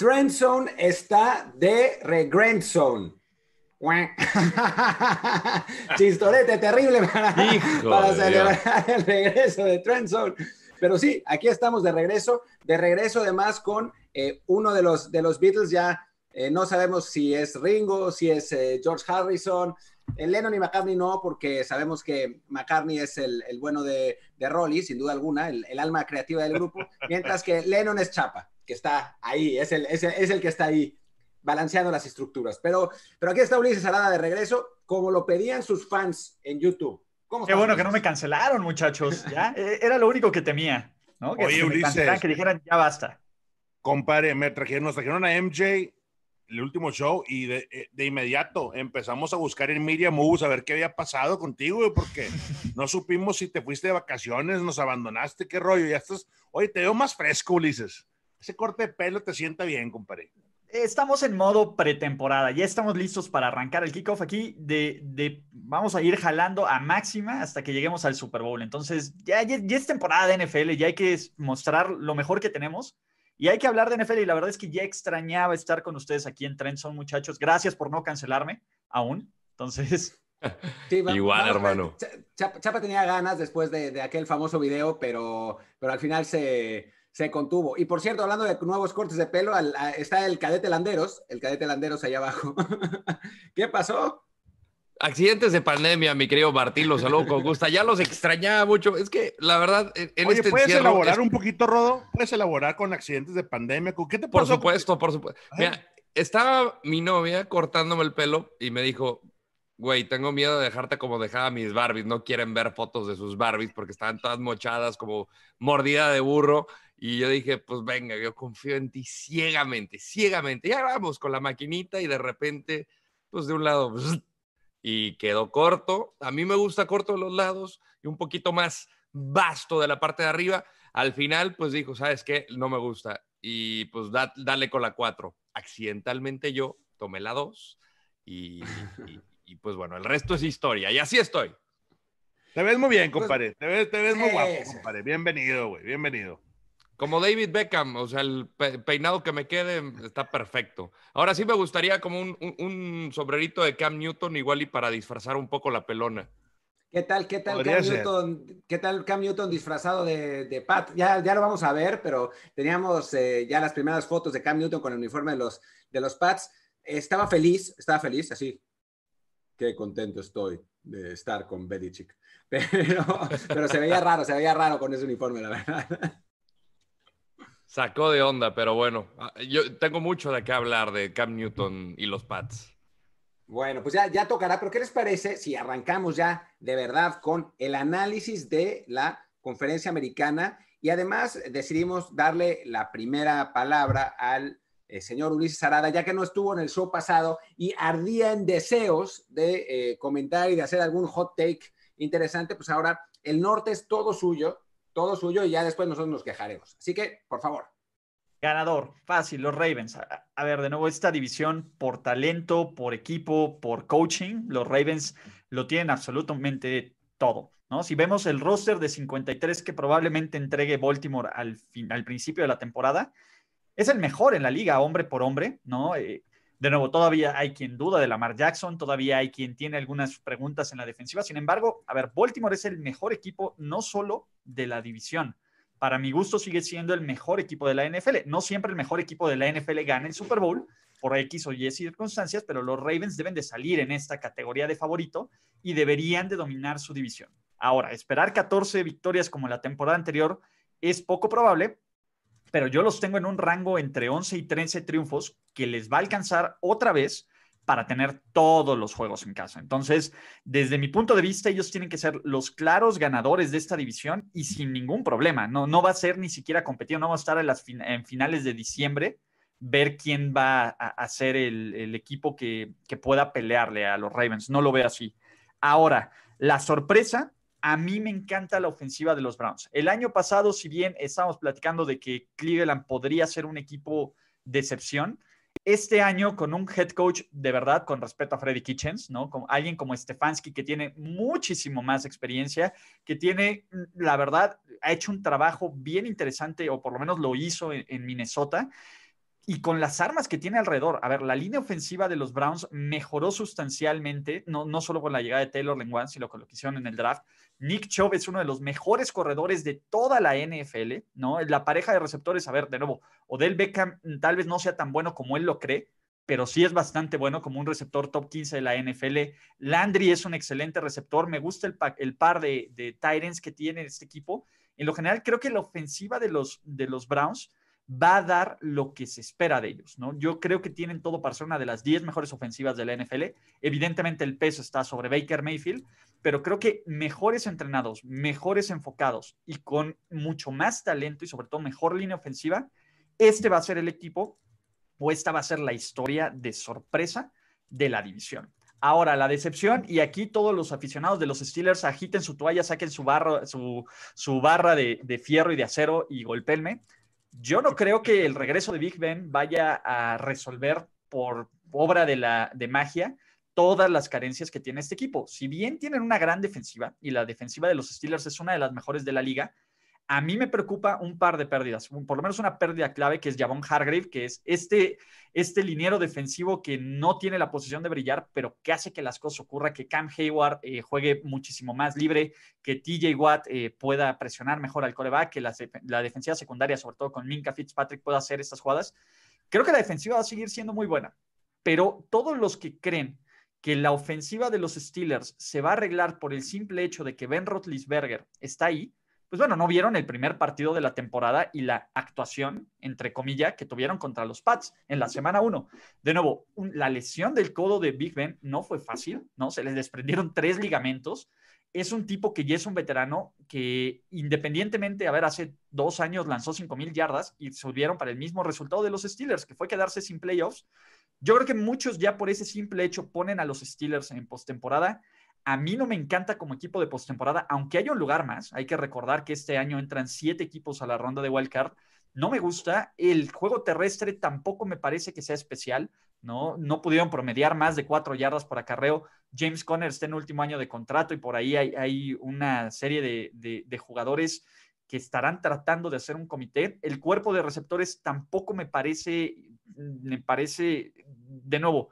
Trend Zone está de regreso. Zone. Chistorete terrible para, celebrar el regreso de Trend Zone. Pero sí, aquí estamos de regreso, de regreso además con eh, uno de los, de los Beatles ya. Eh, no sabemos si es Ringo, si es eh, George Harrison, Lennon y McCartney no, porque sabemos que McCartney es el, bueno de, de Rolly, sin duda alguna, el, alma creativa del grupo, mientras que Lennon es Chapa que está ahí, es el, es es el que está ahí balanceando las estructuras. Pero, pero aquí está Ulises Arada de regreso, como lo pedían sus fans en YouTube. Qué bueno que no me cancelaron, muchachos. ¿ya? Eh, era lo único que temía, ¿no? Que Oye, Ulises. que dijeran, ya basta. Compare, me trajeron, nos trajeron a MJ el último show y eh, de, inmediato empezamos a buscar en Miriam Moves a ver qué había pasado contigo, porque no supimos si te fuiste de vacaciones, nos abandonaste, qué rollo, ya estás, oye, te veo más fresco, Ulises. Ese corte de pelo te sienta bien, compadre. Estamos en modo pretemporada, ya estamos listos para arrancar el kickoff aquí de, de, vamos a ir jalando a máxima hasta que lleguemos al Super Bowl. Entonces, ya, es temporada de NFL, ya hay que mostrar lo mejor que tenemos y hay que hablar de NFL y la verdad es que ya extrañaba estar con ustedes aquí en Son muchachos. Gracias por no cancelarme aún. Entonces, Igual, hermano. Chapa, Chapa, tenía ganas después de, de, aquel famoso video, pero, pero al final se, se contuvo. Y por cierto, hablando de nuevos cortes de pelo, está el cadete Landeros, el cadete Landeros allá abajo. ¿Qué pasó? Accidentes de pandemia, mi querido Martín, los saludo con gusto. Ya los extrañaba mucho. Es que la verdad, en Oye, este ¿puedes elaborar un poquito, Rodo? ¿Puedes elaborar con accidentes de pandemia? ¿Qué te Por supuesto, por supuesto. Mira, estaba mi novia cortándome el pelo y me dijo, güey, tengo miedo de dejarte como dejaba mis Barbies. No quieren ver fotos de sus Barbies porque estaban todas mochadas, como mordida de burro. Y yo dije, pues venga, yo confío en ti ciegamente, ciegamente. Ya vamos con la maquinita y de repente, pues de un lado, y quedó corto. A mí me gusta corto de los lados y un poquito más vasto de la parte de arriba. Al final, pues dijo, ¿sabes qué? No me gusta. Y pues dale con la 4. Accidentalmente yo tomé la 2 y, y, pues bueno, el resto es historia. Y así estoy. Te ves muy bien, pues compadre. Te ves, te ves muy guapo, compadre. Bienvenido, güey. Bienvenido. Como David Beckham, o sea, el peinado que me quede está perfecto. Ahora sí me gustaría como un, un, de Cam Newton, igual y para disfrazar un poco la pelona. ¿Qué tal, qué tal, Cam Newton, ¿qué tal Cam Newton disfrazado de, Pat? Ya, ya, lo vamos a ver, pero teníamos eh, ya las primeras fotos de Cam Newton con el uniforme de los, de los Pats. Estaba feliz, estaba feliz, así. Qué contento estoy de estar con Betty Pero, pero se veía raro, se veía raro con ese uniforme, la verdad. Sacó de onda, pero bueno, ah, yo tengo mucho de qué hablar de Cam Newton y los Pats. Bueno, pues ya, ya tocará, pero ¿qué les parece si arrancamos ya de verdad con el análisis de la conferencia americana? Y además decidimos darle la primera palabra al eh, señor Ulises Arada, ya que no estuvo en el show pasado y ardía en deseos de eh, comentar y de hacer algún hot take interesante, pues ahora el norte es todo suyo todo suyo y ya después nosotros nos quejaremos. Así que, por favor. Ganador, fácil, los Ravens. A, ver, de nuevo, esta división por talento, por equipo, por coaching, los Ravens lo tienen absolutamente todo. ¿no? Si vemos el roster de 53 que probablemente entregue Baltimore al, al principio de la temporada, es el mejor en la liga, hombre por hombre, ¿no? Eh, de nuevo, todavía hay quien duda de Lamar Jackson, todavía hay quien tiene algunas preguntas en la defensiva. Sin embargo, a ver, Baltimore es el mejor equipo no solo de la división. Para mi gusto sigue siendo el mejor equipo de la NFL. No siempre el mejor equipo de la NFL gana el Super Bowl por X o Y circunstancias, pero los Ravens deben de salir en esta categoría de favorito y deberían de dominar su división. Ahora, esperar 14 victorias como la temporada anterior es poco probable, pero yo los tengo en un rango entre 11 y 13 triunfos que les va a alcanzar otra vez para tener todos los juegos en casa. Entonces, desde mi punto de vista, ellos tienen que ser los claros ganadores de esta división y sin ningún problema. No, no va a ser ni siquiera competido, no va a estar en, las finales de diciembre ver quién va a, ser el, equipo que, que, pueda pelearle a los Ravens. No lo veo así. Ahora, la sorpresa a mí me encanta la ofensiva de los Browns. El año pasado, si bien estábamos platicando de que Cleveland podría ser un equipo de excepción, este año con un head coach de verdad, con respeto a Freddy Kitchens, ¿no? Con alguien como Stefanski que tiene muchísimo más experiencia, que tiene, la verdad, ha hecho un trabajo bien interesante, o por lo menos lo hizo en Minnesota y con las armas que tiene alrededor. A ver, la línea ofensiva de los Browns mejoró sustancialmente, no, no solo con la llegada de Taylor Lenguan, sino con lo que hicieron en el draft. Nick Chubb es uno de los mejores corredores de toda la NFL, ¿no? La pareja de receptores, a ver, de nuevo, Odell Beckham tal vez no sea tan bueno como él lo cree, pero sí es bastante bueno como un receptor top 15 de la NFL. Landry es un excelente receptor, me gusta el, el par de, de Tyrants que tiene este equipo. En lo general, creo que la ofensiva de los, de los Browns va a dar lo que se espera de ellos, ¿no? Yo creo que tienen todo para ser una de las 10 mejores ofensivas de la NFL. Evidentemente el peso está sobre Baker Mayfield, pero creo que mejores entrenados, mejores enfocados y con mucho más talento y sobre todo mejor línea ofensiva, este va a ser el equipo o esta va a ser la historia de sorpresa de la división. Ahora, la decepción, y aquí todos los aficionados de los Steelers agiten su toalla, saquen su, barro, su, barra de, de fierro y de acero y golpeenme yo no creo que el regreso de Big Ben vaya a resolver por obra de, la, de magia todas las carencias que tiene este equipo. Si bien tienen una gran defensiva y la defensiva de los Steelers es una de las mejores de la liga, a mí me preocupa un par de pérdidas, por lo menos una pérdida clave que es Javon Hargrave, que es este, este liniero defensivo que no tiene la posición de brillar, pero que hace que las cosas ocurran, que Cam Hayward eh, juegue muchísimo más libre, que TJ Watt eh, pueda presionar mejor al coreback, que la, la defensiva secundaria, sobre todo con Minka Fitzpatrick, pueda hacer estas jugadas. Creo que la defensiva va a seguir siendo muy buena, pero todos los que creen que la ofensiva de los Steelers se va a arreglar por el simple hecho de que Ben Roethlisberger está ahí, pues bueno, no vieron el primer partido de la temporada y la actuación, entre comillas, que tuvieron contra los Pats en la semana 1. De nuevo, la lesión del codo de Big Ben no fue fácil, ¿no? Se les desprendieron tres ligamentos. Es un tipo que ya es un veterano que independientemente, a ver, hace dos años lanzó mil yardas y se subieron para el mismo resultado de los Steelers, que fue quedarse sin playoffs. Yo creo que muchos ya por ese simple hecho ponen a los Steelers en postemporada a mí no me encanta como equipo de postemporada, aunque hay un lugar más. Hay que recordar que este año entran siete equipos a la ronda de wildcard. No me gusta. El juego terrestre tampoco me parece que sea especial. ¿no? No pudieron promediar más de cuatro yardas por acarreo. James Conner está en último año de contrato y por ahí hay, una serie de, de, jugadores que estarán tratando de hacer un comité. El cuerpo de receptores tampoco me parece, me parece, de nuevo,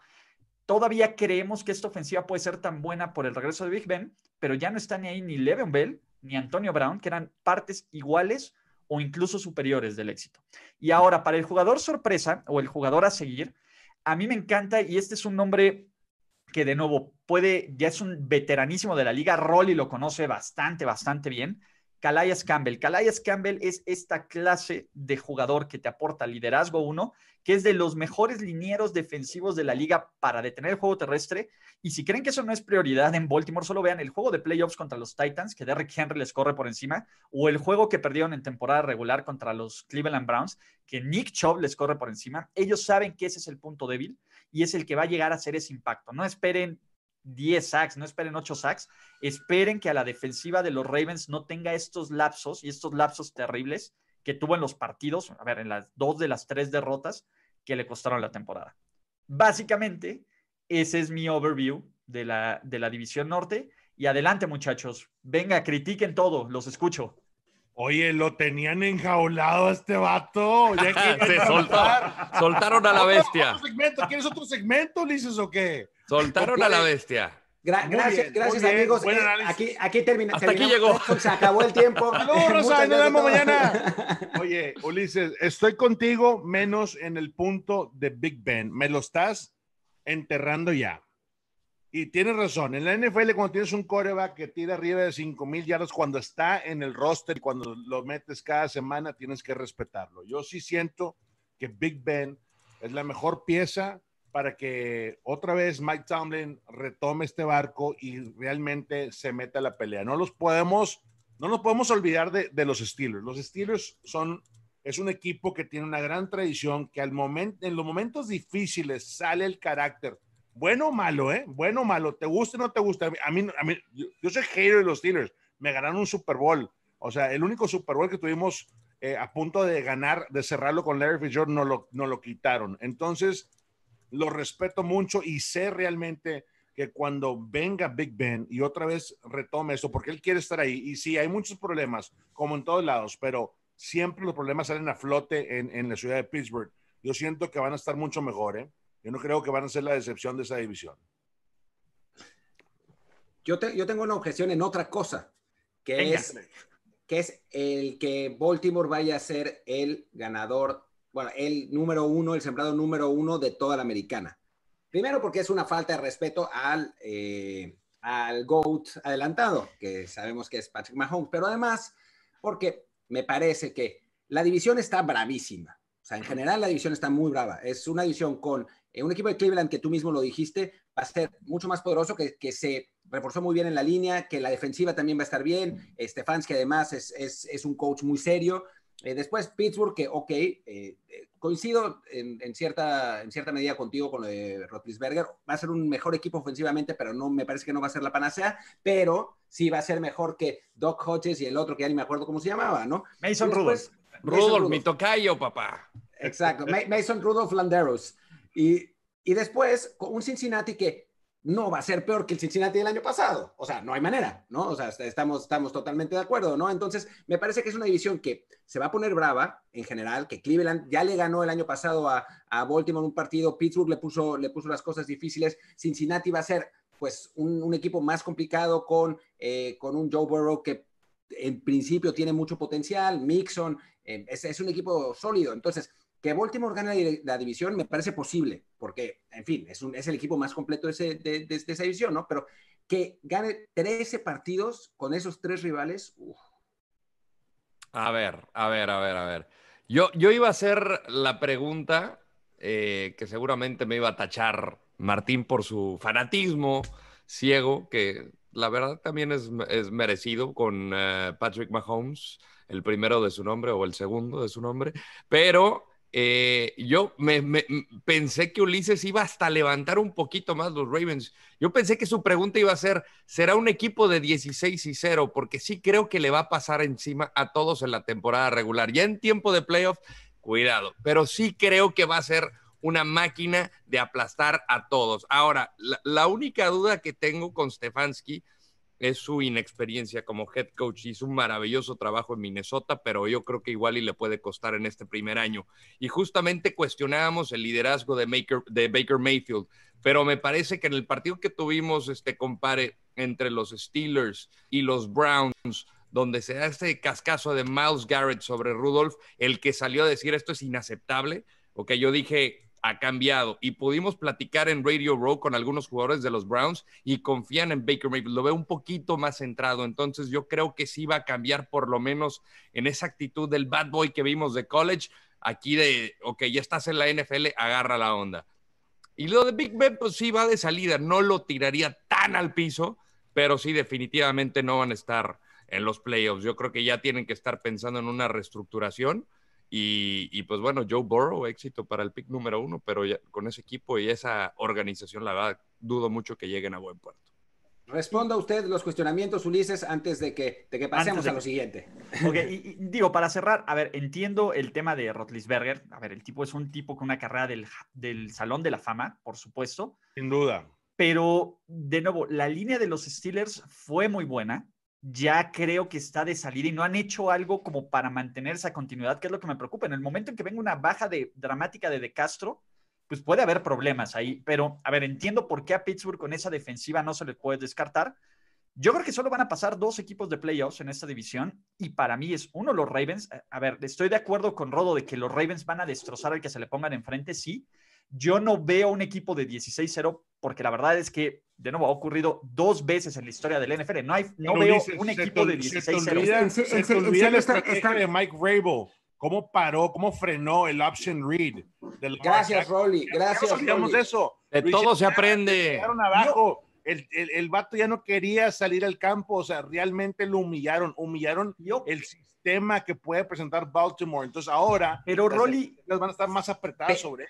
Todavía creemos que esta ofensiva puede ser tan buena por el regreso de Big Ben, pero ya no están ahí ni Le'Veon Bell ni Antonio Brown, que eran partes iguales o incluso superiores del éxito. Y ahora, para el jugador sorpresa o el jugador a seguir, a mí me encanta, y este es un nombre que de nuevo puede, ya es un veteranísimo de la liga, Rolly lo conoce bastante, bastante bien, Calais Campbell. Calais Campbell es esta clase de jugador que te aporta liderazgo uno, que es de los mejores linieros defensivos de la liga para detener el juego terrestre. Y si creen que eso no es prioridad en Baltimore, solo vean el juego de playoffs contra los Titans, que Derrick Henry les corre por encima, o el juego que perdieron en temporada regular contra los Cleveland Browns, que Nick Chubb les corre por encima. Ellos saben que ese es el punto débil y es el que va a llegar a hacer ese impacto. No esperen 10 sacks, no esperen 8 sacks, esperen que a la defensiva de los Ravens no tenga estos lapsos y estos lapsos terribles que tuvo en los partidos, a ver, en las dos de las tres derrotas que le costaron la temporada. Básicamente, ese es mi overview de la, de la División Norte. Y adelante, muchachos, venga, critiquen todo, los escucho. Oye, lo tenían enjaulado a este vato. Ya Se soltó. Soltaron a la bestia. ¿Otro segmento? ¿Quieres otro segmento, Lices, o qué? Soltaron a la bestia. gracias, gracias amigos. Eh, aquí, aquí termina. aquí llegó. Se acabó el tiempo. mañana. Oye, Ulises, estoy contigo menos en el punto de Big Ben. Me lo estás enterrando ya. Y tienes razón. En la NFL, cuando tienes un coreback que tira arriba de 5 mil yardas, cuando está en el roster y cuando lo metes cada semana, tienes que respetarlo. Yo sí siento que Big Ben es la mejor pieza para que otra vez Mike Tomlin retome este barco y realmente se meta a la pelea. No los podemos, no nos podemos olvidar de, los Steelers. Los Steelers son, es un equipo que tiene una gran tradición, que al momento, en los momentos difíciles sale el carácter. Bueno o malo, ¿eh? Bueno o malo, te guste o no te guste A mí, yo, soy hater de los Steelers. Me ganaron un Super Bowl. O sea, el único Super Bowl que tuvimos eh, a punto de ganar, de cerrarlo con Larry Fitzgerald, no lo, no lo quitaron. Entonces, lo respeto mucho y sé realmente que cuando venga Big Ben y otra vez retome eso, porque él quiere estar ahí, y sí, hay muchos problemas, como en todos lados, pero siempre los problemas salen a flote en, la ciudad de Pittsburgh. Yo siento que van a estar mucho mejor, ¿eh? Yo no creo que van a ser la decepción de esa división. Yo, yo tengo una objeción en otra cosa, que es, que es el que Baltimore vaya a ser el ganador bueno, el número uno, el sembrado número uno de toda la americana. Primero porque es una falta de respeto al, eh, al GOAT adelantado, que sabemos que es Patrick Mahomes, pero además porque me parece que la división está bravísima. O sea, en general la división está muy brava. Es una división con eh, un equipo de Cleveland que tú mismo lo dijiste, va a ser mucho más poderoso, que, se reforzó muy bien en la línea, que la defensiva también va a estar bien. Stefanski, que además es, es un coach muy serio. Eh, después Pittsburgh, que ok, eh, eh, coincido en, cierta, en cierta medida contigo con lo de Berger. va a ser un mejor equipo ofensivamente, pero no me parece que no va a ser la panacea, pero sí va a ser mejor que Doc Hodges y el otro que ya ni me acuerdo cómo se llamaba, ¿no? Mason Rudolph. Rudolph, mi tocayo, papá. Exacto, Mason Rudolph Landeros. Y, y después, un Cincinnati que no va a ser peor que el Cincinnati del año pasado. O sea, no hay manera, ¿no? O sea, estamos, estamos totalmente de acuerdo, ¿no? Entonces, me parece que es una división que se va a poner brava en general, que Cleveland ya le ganó el año pasado a, a Baltimore un partido, Pittsburgh le puso, le puso las cosas difíciles, Cincinnati va a ser pues un, equipo más complicado con, eh, con un Joe Burrow que en principio tiene mucho potencial, Mixon, eh, es, es un equipo sólido. Entonces, que Baltimore gane la división me parece posible, porque, en fin, es, un, es el equipo más completo de, ese, de, esa división, ¿no? Pero que gane 13 partidos con esos tres rivales, A ver, a ver, a ver, a ver. Yo, yo iba a hacer la pregunta eh, que seguramente me iba a tachar Martín por su fanatismo ciego, que la verdad también es, es merecido con eh, Patrick Mahomes, el primero de su nombre o el segundo de su nombre, pero eh, yo me, pensé que Ulises iba hasta levantar un poquito más los Ravens. Yo pensé que su pregunta iba a ser, ¿será un equipo de 16 y 0? Porque sí creo que le va a pasar encima a todos en la temporada regular. Ya en tiempo de playoff, cuidado, pero sí creo que va a ser una máquina de aplastar a todos. Ahora, la, la única duda que tengo con Stefanski es su inexperiencia como head coach. Hizo un maravilloso trabajo en Minnesota, pero yo creo que igual y le puede costar en este primer año. Y justamente cuestionábamos el liderazgo de, Baker Mayfield, pero me parece que en el partido que tuvimos, este compare entre los Steelers y los Browns, donde se da este cascazo de Miles Garrett sobre Rudolph, el que salió a decir esto es inaceptable. porque yo dije, ha cambiado y pudimos platicar en Radio Row con algunos jugadores de los Browns y confían en Baker Mayfield. Lo veo un poquito más centrado, entonces yo creo que sí va a cambiar por lo menos en esa actitud del bad boy que vimos de college, aquí de, ok, ya estás en la NFL, agarra la onda. Y lo de Big Ben, pues sí va de salida, no lo tiraría tan al piso, pero sí definitivamente no van a estar en los playoffs. Yo creo que ya tienen que estar pensando en una reestructuración y, pues bueno, Joe Burrow, éxito para el pick número uno, pero con ese equipo y esa organización, la verdad, dudo mucho que lleguen a buen puerto. Responda usted los cuestionamientos, Ulises, antes de que, pasemos a lo siguiente. digo, para cerrar, a ver, entiendo el tema de Rotlisberger. A ver, el tipo es un tipo con una carrera del, del Salón de la Fama, por supuesto. Sin duda. Pero, de nuevo, la línea de los Steelers fue muy buena ya creo que está de salir y no han hecho algo como para mantener esa continuidad, que es lo que me preocupa. En el momento en que venga una baja de, dramática de De Castro, pues puede haber problemas ahí. Pero, a ver, entiendo por qué a Pittsburgh con esa defensiva no se le puede descartar. Yo creo que solo van a pasar dos equipos de playoffs en esta división y para mí es uno los Ravens. A ver, estoy de acuerdo con Rodo de que los Ravens van a destrozar al que se le pongan enfrente, sí. Yo no veo un equipo de 16-0 porque la verdad es que de nuevo, ha ocurrido dos veces en la historia del NFL. No, hay, no veo un equipo de 16 0 olvida, se, de Mike Rabel. ¿Cómo paró, cómo frenó el option read? Del gracias, Rolly. Gracias, Rolly. eso. De todo se aprende. Abajo. El, el, el, vato ya no quería salir al campo. O sea, realmente lo humillaron. Humillaron el sistema que puede presentar Baltimore. Entonces ahora... Pero, Rolly... Las van a estar más apretadas sobre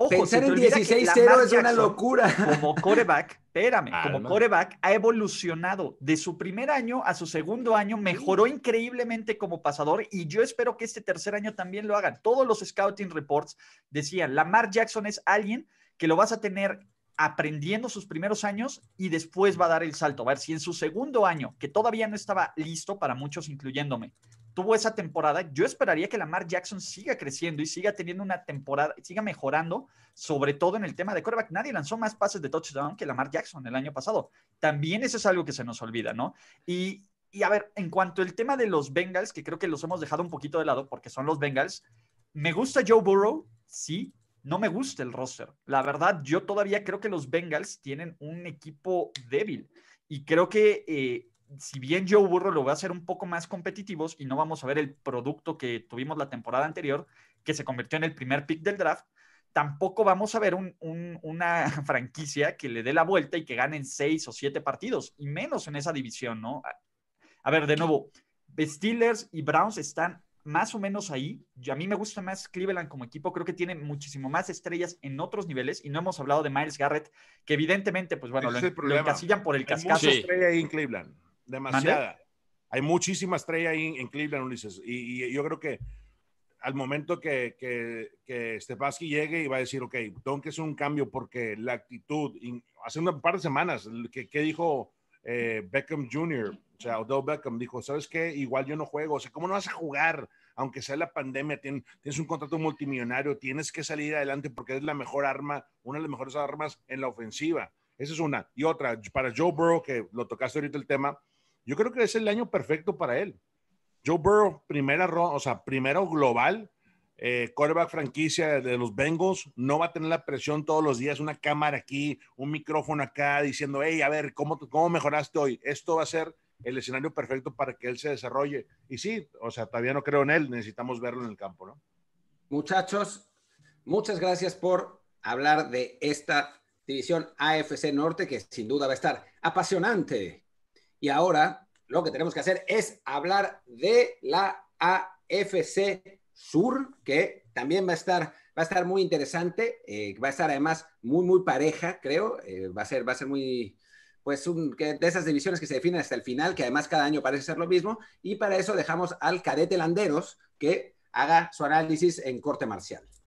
Ojo, Pensar en 16-0 es una locura. Como coreback espérame, ah, como coreback ha evolucionado de su primer año a su segundo año, mejoró increíblemente como pasador y yo espero que este tercer año también lo hagan. Todos los scouting reports decían, Lamar Jackson es alguien que lo vas a tener aprendiendo sus primeros años y después va a dar el salto. A ver si en su segundo año, que todavía no estaba listo para muchos, incluyéndome, tuvo esa temporada, yo esperaría que Lamar Jackson siga creciendo y siga teniendo una temporada, siga mejorando, sobre todo en el tema de quarterback. Nadie lanzó más pases de touchdown que Lamar Jackson el año pasado. También eso es algo que se nos olvida, ¿no? Y, a ver, en cuanto al tema de los Bengals, que creo que los hemos dejado un poquito de lado porque son los Bengals, me gusta Joe Burrow, sí, no me gusta el roster. La verdad, yo todavía creo que los Bengals tienen un equipo débil y creo que... Eh, si bien Joe Burrow lo va a hacer un poco más competitivos y no vamos a ver el producto que tuvimos la temporada anterior, que se convirtió en el primer pick del draft, tampoco vamos a ver una franquicia que le dé la vuelta y que ganen seis o siete partidos, y menos en esa división, ¿no? A ver, de nuevo, Steelers y Browns están más o menos ahí. a mí me gusta más Cleveland como equipo, creo que tiene muchísimo más estrellas en otros niveles y no hemos hablado de Miles Garrett, que evidentemente, pues bueno, lo, encasillan por el cascazo. estrella en Cleveland demasiada. Hay muchísima estrella ahí en Cleveland, Ulises, y, y yo creo que al momento que, que, que llegue y va a decir, ok, Don, que es un cambio porque la actitud, hace un par de semanas, que, que dijo eh, Beckham Jr., o sea, Odell Beckham dijo, ¿sabes qué? Igual yo no juego, o sea, ¿cómo no vas a jugar? Aunque sea la pandemia, tienes un contrato multimillonario, tienes que salir adelante porque es la mejor arma, una de las mejores armas en la ofensiva. Esa es una. Y otra, para Joe Burrow, que lo tocaste ahorita el tema, yo creo que es el año perfecto para él. Joe Burrow, primera o sea, primero global, eh, quarterback franquicia de los Bengals, no va a tener la presión todos los días, una cámara aquí, un micrófono acá, diciendo, hey, a ver, ¿cómo, cómo mejoraste hoy? Esto va a ser el escenario perfecto para que él se desarrolle. Y sí, o sea, todavía no creo en él, necesitamos verlo en el campo, ¿no? Muchachos, muchas gracias por hablar de esta división AFC Norte que sin duda va a estar apasionante. Y ahora lo que tenemos que hacer es hablar de la AFC Sur, que también va a estar, va a estar muy interesante, eh, va a estar además muy, muy pareja, creo. Eh, va, a ser, va a ser muy, pues un, de esas divisiones que se definen hasta el final, que además cada año parece ser lo mismo, y para eso dejamos al cadete Landeros que haga su análisis en corte marcial.